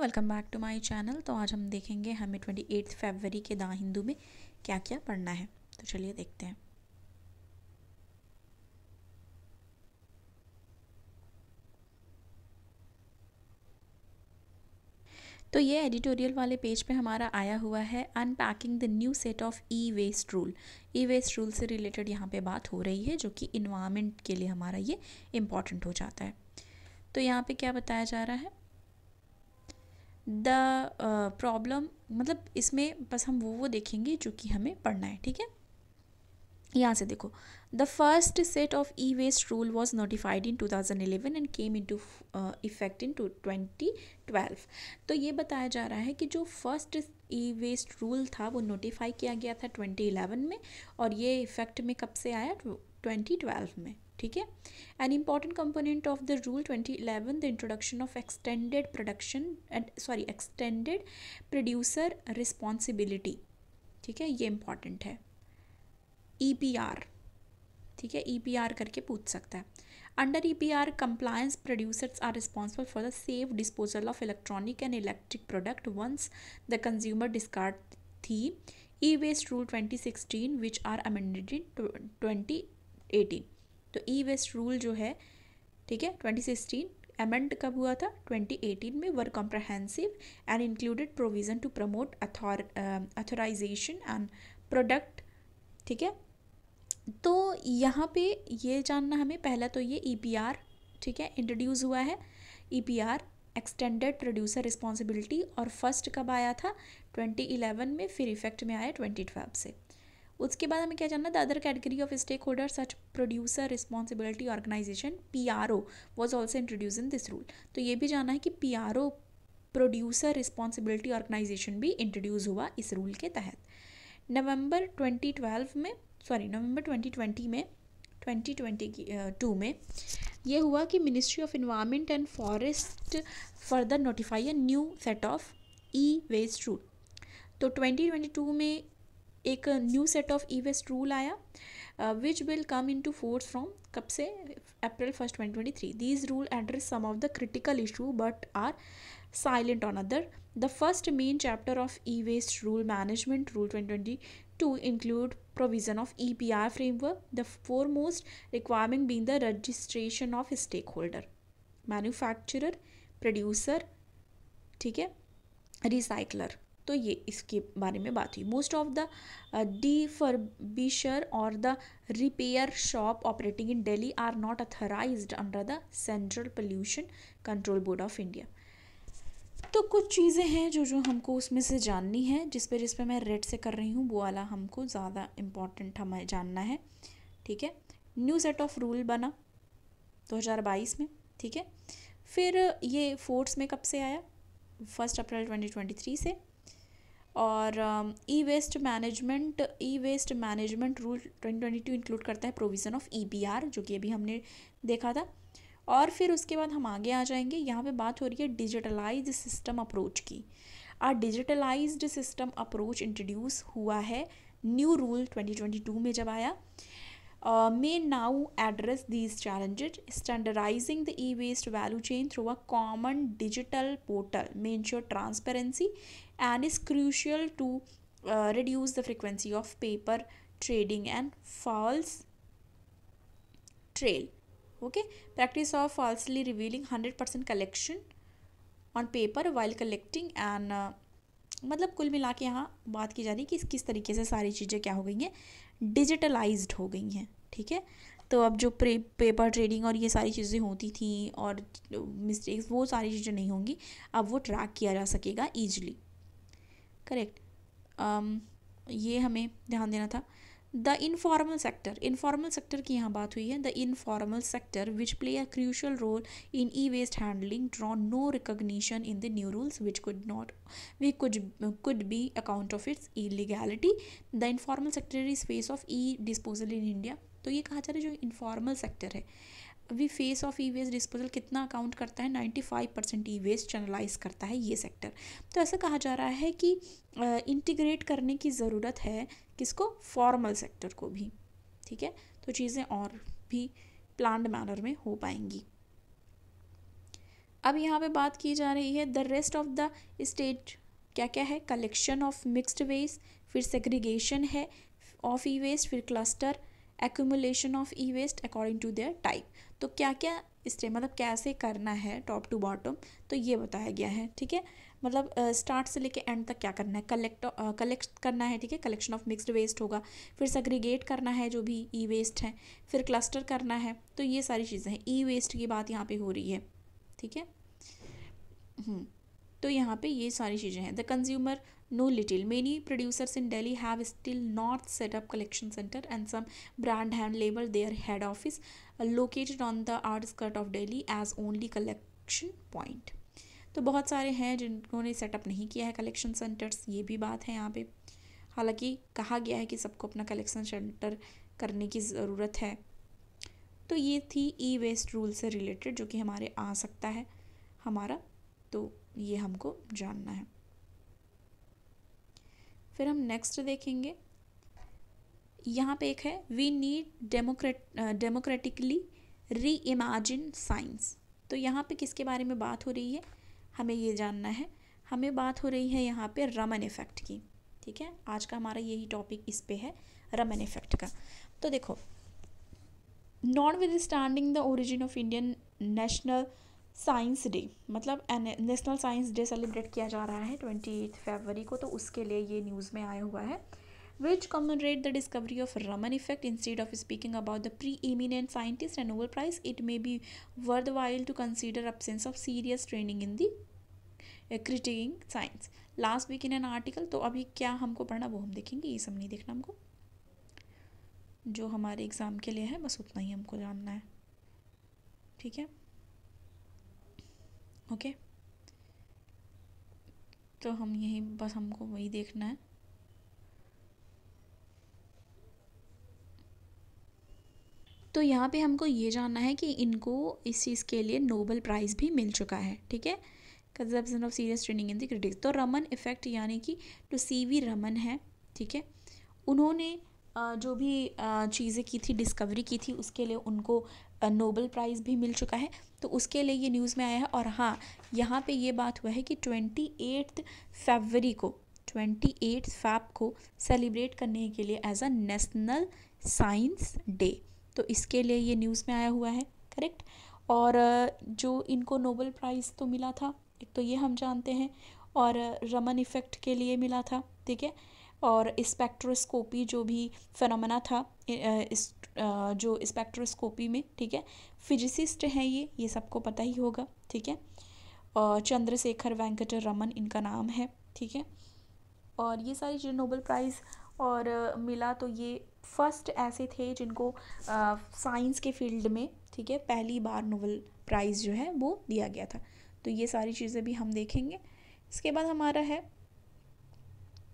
Everyone welcome back to my channel तो आज हम देखेंगे हमें ट्वेंटी एट्थ फेबरी के दा हिंदू में क्या क्या पढ़ना है तो चलिए देखते हैं तो ये एडिटोरियल वाले पेज पे हमारा आया हुआ है unpacking the new set of e waste rule e waste rule से रिलेटेड यहाँ पे बात हो रही है जो कि इन्वायरमेंट के लिए हमारा ये इम्पॉर्टेंट हो जाता है तो यहाँ पे क्या बताया जा रहा है द प्रॉब्लम uh, मतलब इसमें बस हम वो वो देखेंगे जो कि हमें पढ़ना है ठीक है यहाँ से देखो the first set of e waste rule was notified in 2011 and came into effect in two twenty twelve तो ये बताया जा रहा है कि जो फर्स्ट ई वेस्ट रूल था वो नोटिफाई किया गया था ट्वेंटी इलेवन में और ये इफेक्ट में कब से आया ट्वेंटी ट्वेल्व में ठीक है an important component of the rule twenty eleven the introduction of extended production and sorry extended producer responsibility ठीक है ये इम्पॉर्टेंट है ई पी आर ठीक है ई पी आर करके पूछ सकता है under E P R compliance producers are responsible for the safe disposal of electronic and electric product once the consumer discard the e waste rule twenty sixteen which are amended in twenty eighteen तो e waste rule जो है ठीक है twenty sixteen amend कब हुआ था 2018 में were comprehensive and included provision to promote authorisation and product ठीक है तो यहाँ पे ये जानना हमें पहला तो ये ई e ठीक है इंट्रोड्यूस हुआ है ई एक्सटेंडेड प्रोड्यूसर रिस्पॉन्सिबिलिटी और फर्स्ट कब आया था 2011 में फिर इफेक्ट में आया 2012 से उसके बाद हमें क्या जानना the other category of stakeholder such producer responsibility organisation P R O was also introduce in this rule तो ये भी जाना है कि P R O producer responsibility organisation भी इंट्रोड्यूस हुआ इस रूल के तहत नवंबर 2012 में सॉरी नवंबर 2020 में टू uh, में यह हुआ कि ministry of environment and forest further notify a new set of e waste rule तो 2022 में एक new set of e waste rule आया which will come into force from कब से April first twenty twenty three these rule address some of the critical issue but are silent on other the first main chapter of e waste rule management rule twenty twenty two include provision of E P R framework the foremost requirement being the registration of stakeholder manufacture producer ठीक है recycler तो ये इसके बारे में बात हुई most of the refurbisher और the repair shop operating in Delhi are not authorise under the central pollution control board of India तो कुछ चीज़ें हैं जो जो हमको उसमें से जाननी है जिस पर जिस पर मैं रेड से कर रही हूँ वो वाला हमको ज़्यादा इम्पॉर्टेंट हमें जानना है ठीक है न्यू सेट ऑफ रूल बना 2022 में ठीक है फिर ये फोर्स में कब से आया फर्स्ट अप्रैल 2023 से और e waste management e waste management rule twenty twenty two include करता है provision of E B R जो कि अभी हमने देखा था और फिर उसके बाद हम आगे आ जाएंगे यहाँ पे बात हो रही है डिजिटलाइज सिस्टम अप्रोच की uh digitalised system approach introduce हुआ है new rule twenty twenty two में जब आया uh, may now address these challenges. Standardizing the e-waste value chain through a common digital portal may ensure transparency and is crucial to uh, reduce the frequency of paper trading and false trail. Okay, practice of falsely revealing 100% collection on paper while collecting and uh, मतलब कुल मिला के यहाँ बात की जा रही है कि किस तरीके से सारी चीज़ें क्या हो गई हैं डिजिटलाइज्ड हो गई हैं ठीक है तो अब जो प्रे पेपर ट्रेडिंग और ये सारी चीज़ें होती थी और मिस्टेक्स वो सारी चीज़ें नहीं होंगी अब वो ट्रैक किया जा सकेगा ईजिली करेक्ट um, ये हमें ध्यान देना था the informal sector informal sector की यहाँ बात हुई है the informal sector which play a crucial role in e waste handling draw no recognition in the new rules which could not we could could be account of its illegality the informal sector is face of e disposal in India तो ये कहा जा रहा है जो informal sector है अभी face of e waste disposal कितना अकाउंट करता है ninety five percent e waste channelise करता है ये सेक्टर तो ऐसा कहा जा रहा है कि इंटीग्रेट करने की ज़रूरत है किसको फॉर्मल सेक्टर को भी ठीक है तो चीज़ें और भी प्लान्ड मैनर में हो पाएंगी अब यहाँ पे बात की जा रही है the rest of the state क्या क्या है कलेक्शन ऑफ मिक्स्ड वेस्ट फिर सेग्रीगेशन है ऑफ ई वेस्ट फिर cluster accumulation of e waste according to their type तो क्या क्या इस्टे मतलब कैसे करना है टॉप टू बॉटम तो ये बताया गया है ठीक है मतलब स्टार्ट से लेके एंड तक क्या करना है कलेक्ट कलेक्ट करना है ठीक है कलेक्शन ऑफ मिक्सड वेस्ट होगा फिर सेग्रीगेट करना है जो भी ई वेस्ट है फिर क्लस्टर करना है तो ये सारी चीज़ें हैं ई वेस्ट की बात यहाँ पे हो रही है ठीक है हम्म। तो यहाँ पे ये सारी चीज़ें हैं the consumer no little many producers in Delhi have still not set up collection centre and some brand hand label their head office located on the outskirt of Delhi as only collection point तो बहुत सारे हैं जिन्होंने setup नहीं किया है collection centres ये भी बात है यहाँ पे हालांकि कहा गया है कि सबको अपना कलेक्शन सेंटर करने की ज़रूरत है तो ये थी ई वेस्ट रूल से रिलेटेड जो कि हमारे आ सकता है हमारा तो ये हमको जानना है फिर हम नेक्स्ट देखेंगे यहाँ पे एक है we need democrat democratically reimagine science तो यहाँ पे किसके बारे में बात हो रही है हमें ये जानना है हमें बात हो रही है यहाँ पे रमन इफ़ेक्ट की ठीक है आज का हमारा यही टॉपिक इस पे है रमन इफ़ेक्ट का तो देखो notwithstanding the origin of Indian national science day मतलब नेशनल साइंस डे सेलिब्रेट किया जा रहा है ट्वेंटी एथ फरवरी को तो उसके लिए ये न्यूज़ में आया हुआ है which commemorate the discovery of Raman effect. Instead of speaking about the preeminent scientist and Nobel Prize, it may be worthwhile to consider absence of serious training in the क्रिटिंग science last week in an article तो अभी क्या हमको पढ़ना वो हम देखेंगे ये सब नहीं देखना हमको जो हमारे एग्ज़ाम के लिए है बस उतना ही हमको जानना है ठीक है ओके तो हम यही बस हमको वही देखना है तो यहाँ पे हमको ये जानना है कि इनको इस चीज़ के लिए नोबल प्राइज़ भी मिल चुका है ठीक है consumption of serious training in the critics तो रमन इफ़ेक्ट यानी कि जो तो सी वी रमन है ठीक है उन्होंने जो भी चीज़ें की थी डिस्कवरी की थी उसके लिए उनको नोबल प्राइज़ भी मिल चुका है तो उसके लिए ये न्यूज़ में आया है और हाँ यहाँ पे ये बात हुआ है कि ट्वेंटी एट्थ फेबरी को ट्वेंटी एट फैप को सेलिब्रेट करने के लिए as a national science day तो इसके लिए ये न्यूज़ में आया हुआ है करेक्ट और जो इनको नोबल प्राइज़ तो मिला था एक तो ये हम जानते हैं और रमन इफ़ेक्ट के लिए मिला था ठीक है और स्पेक्ट्रोस्कोपी जो भी फेनोमेना था इस जो स्पेक्ट्रोस्कोपी में ठीक है फिजिसिस्ट हैं ये ये सबको पता ही होगा ठीक है और चंद्रशेखर वेंकट रमन इनका नाम है ठीक है और ये सारी जो नोबल प्राइज़ और मिला तो ये फर्स्ट ऐसे थे जिनको साइंस के फील्ड में ठीक है पहली बार नोवल प्राइज़ जो है वो दिया गया था तो ये सारी चीज़ें भी हम देखेंगे इसके बाद हमारा है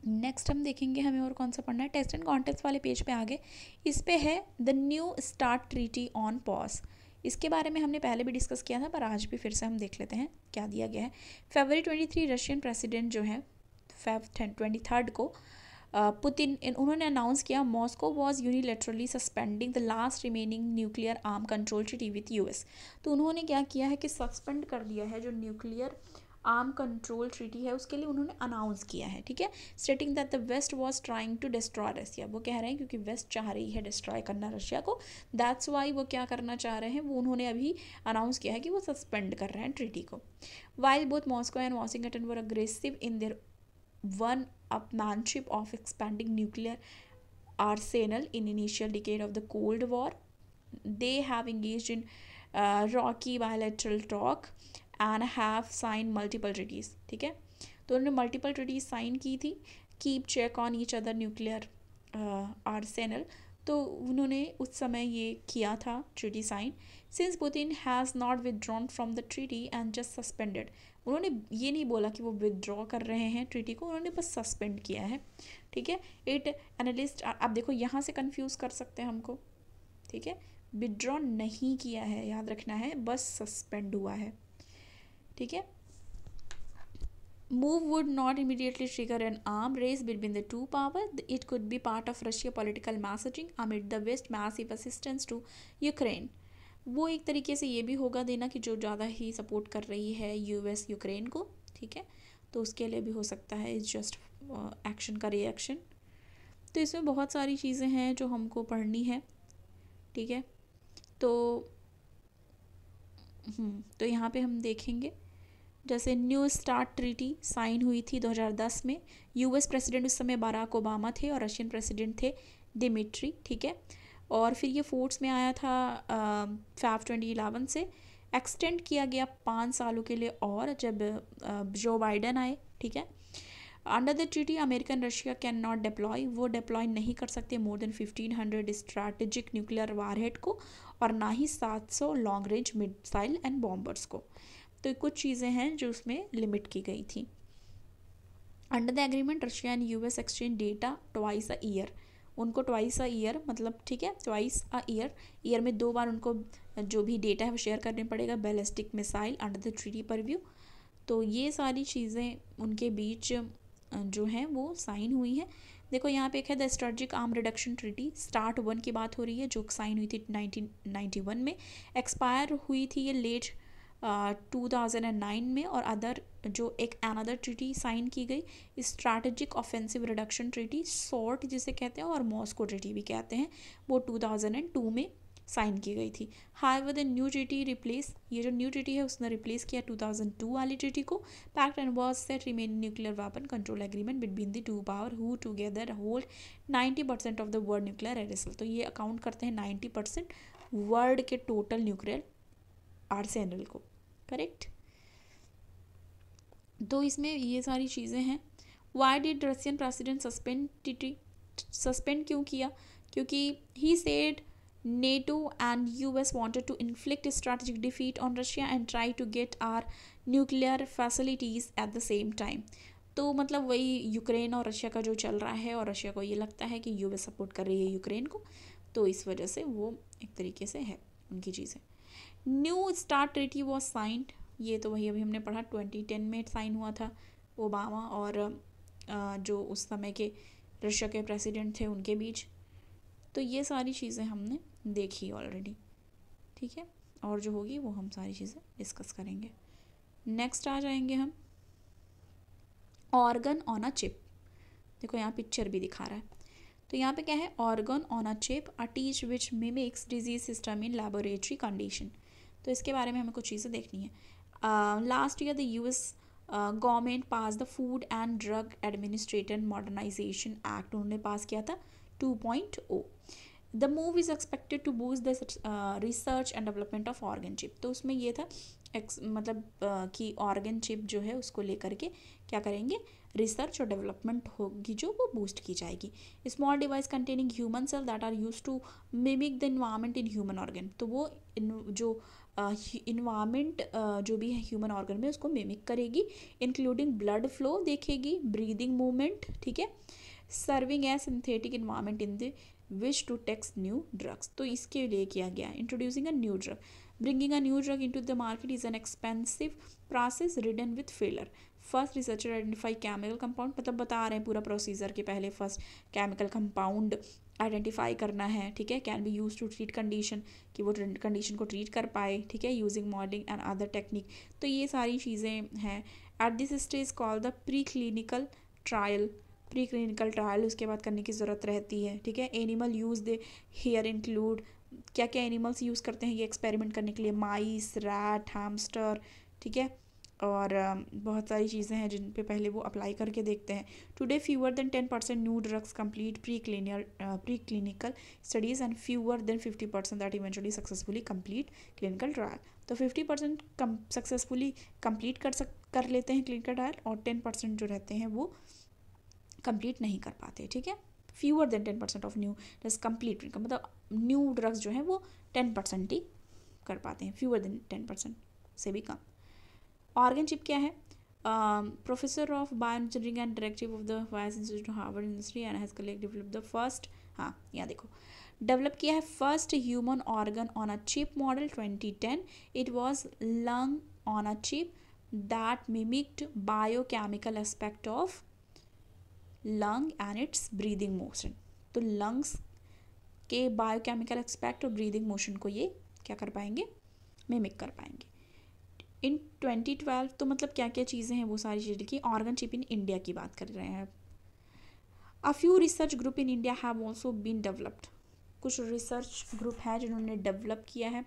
नेक्स्ट हम देखेंगे हमें और कौन सा पढ़ना है टेस्ट एंड कॉन्टेक्स वाले पेज पे आगे इस पर है the new start treaty on pause इसके बारे में हमने पहले भी डिस्कस किया था पर आज भी फिर से हम देख लेते हैं क्या दिया गया है February twenty three Russian president जो है फेब ट्वेंटी थर्ड को पुतिन uh, उन्होंने अनाउंस किया Moscow was unilaterally suspending the last remaining nuclear arm control treaty with US तो उन्होंने क्या किया है कि सस्पेंड कर दिया है जो न्यूक्लियर आर्म कंट्रोल ट्रीटी है उसके लिए उन्होंने अनाउंस किया है ठीक है stating that the west was trying to destroy Russia वो कह रहे हैं क्योंकि वेस्ट चाह रही है डिस्ट्रॉय करना रशिया को दैट्स वाई वो क्या करना चाह रहे हैं वो उन्होंने अभी अनाउंस किया है कि वो सस्पेंड कर रहे हैं ट्रीटी को while both Moscow and Washington were aggressive in their one upmanship of expanding nuclear arsenal in initial decade of the cold war they have engaged in uh, rocky bilateral talk and have sign multiple treaties ठीक है तो उन्होंने multiple treaties sign की थी keep check on each other nuclear arsenal तो उन्होंने उस समय ये किया था treaty sign since Putin has not withdrawn from the treaty and just suspended उन्होंने ये नहीं बोला कि वो विदड्रॉ कर रहे हैं ट्रीटी को उन्होंने बस सस्पेंड किया है ठीक है इट एनालिस्ट आप देखो यहाँ से कन्फ्यूज़ कर सकते हैं हमको ठीक है विदड्रॉ नहीं किया है याद रखना है बस सस्पेंड हुआ है ठीक है move would not immediately trigger an arm race between the two power it could be part of Russia political messaging amid the west massive assistance to Ukraine वो एक तरीके से ये भी होगा देना कि जो ज़्यादा ही सपोर्ट कर रही है यूएस यूक्रेन को ठीक है तो उसके लिए भी हो सकता है इज जस्ट एक्शन का रिएक्शन तो इसमें बहुत सारी चीज़ें हैं जो हमको पढ़नी है ठीक है तो हम्म, तो यहाँ पे हम देखेंगे जैसे न्यू स्टार्ट ट्रीटी साइन हुई थी 2010 में यूएस प्रेसिडेंट उस समय बाराक ओबामा थे और रशियन प्रेसिडेंट थे डिमिट्री ठीक है और फिर ये फोर्ट्स में आया था फैफ ट्वेंटी इलेवन से एक्सटेंड किया गया पाँच सालों के लिए और जब जो बाइडन आए ठीक है under the treaty American Russia can not deploy वो डिप्लॉय नहीं कर सकते more than fifteen hundred strategic nuclear warhead को और ना ही सात सौ long range missile and bombers को तो कुछ चीज़ें हैं जो उसमें लिमिट की गई थी under the agreement Russia and U S exchange data twice a year उनको ट्वाइस अ ईयर मतलब ठीक है ट्वाइस अ ईयर ईयर में दो बार उनको जो भी डेटा है वो शेयर करने पड़ेगा ballistic missile under the treaty purview तो ये सारी चीज़ें उनके बीच जो हैं वो साइन हुई हैं देखो यहाँ पे एक है the strategic arm reduction treaty START one की बात हो रही है जो साइन हुई थी नाइनटीन में एक्सपायर हुई थी ये late two thousand and nine में और अदर जो एक अनदर ट्रीटी साइन की गई strategic offensive reduction treaty SORT जिसे कहते हैं और मॉस्को ट्रीटी भी कहते हैं वो 2002 में साइन की गई थी high the new treaty replace ये जो न्यू ट्रीटी है उसने रिप्लेस किया 2002 वाली ट्रीटी को pact and was set remain nuclear weapon control agreement between the two power who together hold 90 percent of the world nuclear arsenal तो ये account करते हैं 90 परसेंट वर्ल्ड के टोटल न्यूक्लियर आर्सेनल को करेक्ट तो इसमें ये सारी चीज़ें हैं why did Russian president suspend T suspend क्यों किया क्योंकि he said NATO and U S wanted to inflict strategic defeat on Russia and try to get our nuclear facilities at the same time तो मतलब वही Ukraine और Russia का जो चल रहा है और रशिया को ये लगता है कि यू एस सपोर्ट कर रही है यूक्रेन को तो इस वजह से वो एक तरीके से है उनकी चीज़ें new START treaty was signed ये तो वही अभी हमने पढ़ा ट्वेंटी टेन में साइन हुआ था ओबामा और जो उस समय के रशिया के प्रेसिडेंट थे उनके बीच तो ये सारी चीज़ें हमने देखी ऑलरेडी ठीक है और जो होगी वो हम सारी चीज़ें डिस्कस करेंगे नेक्स्ट आ जाएंगे हम ऑर्गन ऑन अ चिप देखो यहाँ पिक्चर भी दिखा रहा है तो यहाँ पे क्या है organ on a chip a tech which mimics disease system in laboratory condition तो इसके बारे में हमें कुछ चीज़ें देखनी है Uh, last year, the US uh, government passed the Food and Drug Administration Modernization Act. उन्होंने pass kiya tha 2.0. The move is expected to boost the research and development of organ chip तो उसमें ये था x मतलब uh, कि organ chip जो है उसको लेकर के क्या करेंगे रिसर्च और डेवलपमेंट होगी जो वो बूस्ट की जाएगी small device containing human cell that are used to mimic the environment in human organ तो वो जो इन्वामेंट जो भी है ह्यूमन ऑर्गन में उसको मिमिक करेगी इंक्लूडिंग ब्लड फ्लो देखेगी ब्रीदिंग मूवमेंट ठीक है serving a synthetic environment in the which to टेक्स न्यू ड्रग्स तो इसके लिए किया गया है introducing a new drug bringing a new drug into the market is an expensive process ridden with failure first researcher identify chemical compound मतलब बता रहे हैं पूरा प्रोसीजर के पहले फर्स्ट केमिकल कंपाउंड आइडेंटिफाई करना है ठीक है can be use to treat condition कि वो कंडीशन को ट्रीट कर पाए ठीक है using modelling and other technique तो ये सारी चीज़ें हैं at this stage call the pre clinical trial pre clinical trial उसके बाद करने की ज़रूरत रहती है ठीक है animal use they here include क्या क्या एनिमल्स यूज़ करते हैं ये एक्सपेरिमेंट करने के लिए माइस रैट हैमस्टर ठीक है और बहुत सारी चीज़ें हैं जिन पे पहले वो अप्लाई करके देखते हैं today fewer than ten percent new drugs complete pre clinical pre clinical studies and fewer than fifty percent that eventually successfully complete clinical trial तो फिफ्टी परसेंट कम सक्सेसफुली कंप्लीट कर सक कर लेते हैं क्लिनिकल ट्रायल और टेन परसेंट जो रहते हैं वो कंप्लीट नहीं कर पाते ठीक है fewer than ten percent of new drugs complete मतलब न्यू ड्रग्स जो हैं वो टेन परसेंट ही कर पाते हैं फ्यूअर देन टेन परसेंट से भी कम ऑर्गन चिप क्या है professor of bioengineering and directive of the Wyss Institute Harvard University and has collect develop the first हाँ यहाँ देखो डेवलप किया है first human organ on a chip model 2010 it was lung on a chip that mimicked biochemical aspect of lung and its breathing motion तो lungs के biochemical aspect और breathing motion को ये क्या कर पाएंगे मिमिक कर पाएंगे इन 2012 तो मतलब क्या क्या चीज़ें हैं वो सारी चीज़ें की ऑर्गन चिप इन इंडिया की बात कर रहे हैं a few research group in India have also been developed कुछ रिसर्च ग्रुप है जिन्होंने डेवलप किया है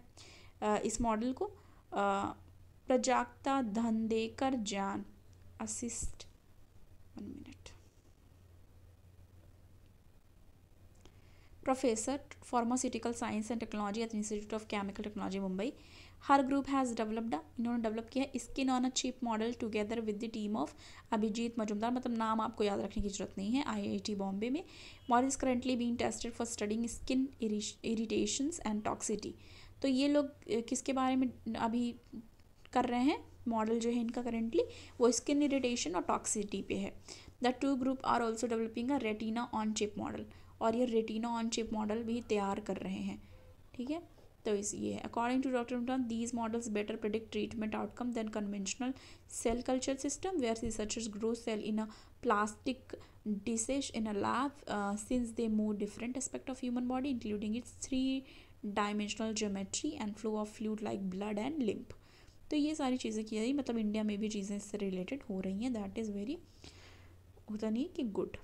इस मॉडल को प्रजाक्ता धन देकर जान assist one minute professor pharmaceutical science and technology at Institute of Chemical Technology Mumbai her group has developed इन्होंने develop किया है skin on a chip model together with the team of Abhijit Majumdar मतलब नाम आपको याद रखने की जरूरत नहीं है आईआईटी बॉम्बे में model is currently being tested for studying skin irritations and toxicity तो ये लोग किसके बारे में अभी कर रहे हैं मॉडल जो है इनका करेंटली वो स्किन इरीटेशन और टॉक्सिटी पे है the two group are also developing a retina on chip model और ये रेटिना ऑन चिप मॉडल भी तैयार कर रहे हैं ठीक है तो ये according to doctor these models better predict treatment outcome than conventional cell culture system where researchers grow cell in a plastic dishes in a lab since they move different aspect of human body including its three dimensional geometry and flow of fluid like blood and lymph तो ये सारी चीज़ें की जा मतलब India में भी चीज़ें इससे रिलेटेड हो रही हैं दैट इज़ वेरी होता नहीं कि good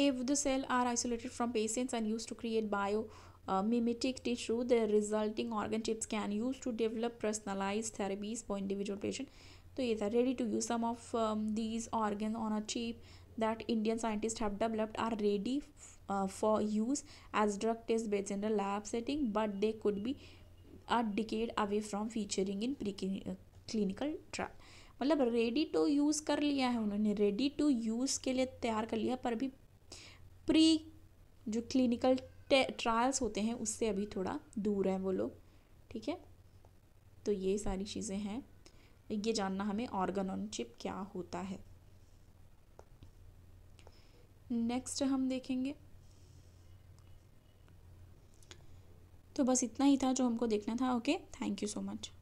If the cell are isolated from patients and used to create bio uh, mimetic tissue, the resulting organ chips can use to develop personalized therapies for individual patient. So ये are ready to use some of um, these organs on a chip that Indian scientists have developed are ready uh, for use as drug test beds in the lab setting, but they could be a decade away from featuring in pre clinical trial. मतलब ready to use कर लिया है उन्होंने ready to use के लिए तैयार कर लिया पर भी प्री जो क्लिनिकल ट्रायल्स होते हैं उससे अभी थोड़ा दूर हैं वो लोग ठीक है तो ये सारी चीज़ें हैं ये जानना हमें ऑर्गन ऑन चिप क्या होता है नेक्स्ट हम देखेंगे तो बस इतना ही था जो हमको देखना था okay thank you so much